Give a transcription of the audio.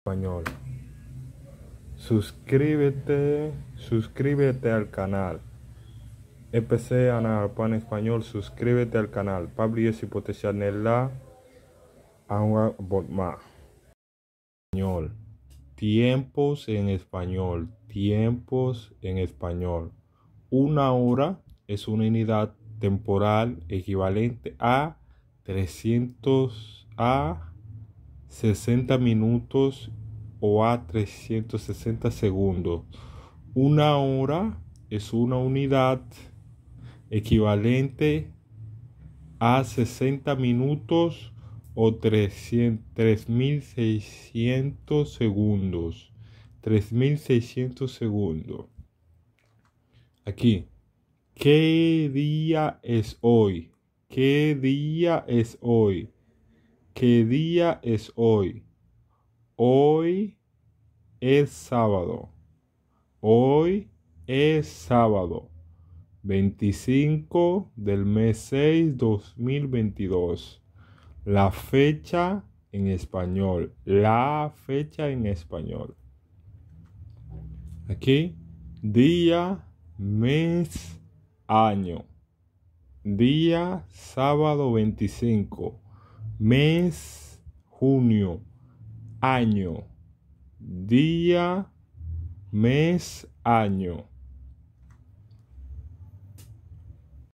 español. Suscríbete, suscríbete al canal. EPC a español, suscríbete al canal. Pablo y la Agua Botma. Español. Tiempos en español. Tiempos en español. Una hora es una unidad temporal equivalente a 300 a 60 minutos o a 360 segundos. Una hora es una unidad equivalente a 60 minutos o 3600 segundos. 3600 segundos. Aquí. ¿Qué día es hoy? ¿Qué día es hoy? ¿Qué día es hoy? Hoy es sábado. Hoy es sábado. 25 del mes 6 2022. La fecha en español. La fecha en español. Aquí, día, mes, año. Día sábado 25 mes, junio, año, día, mes, año.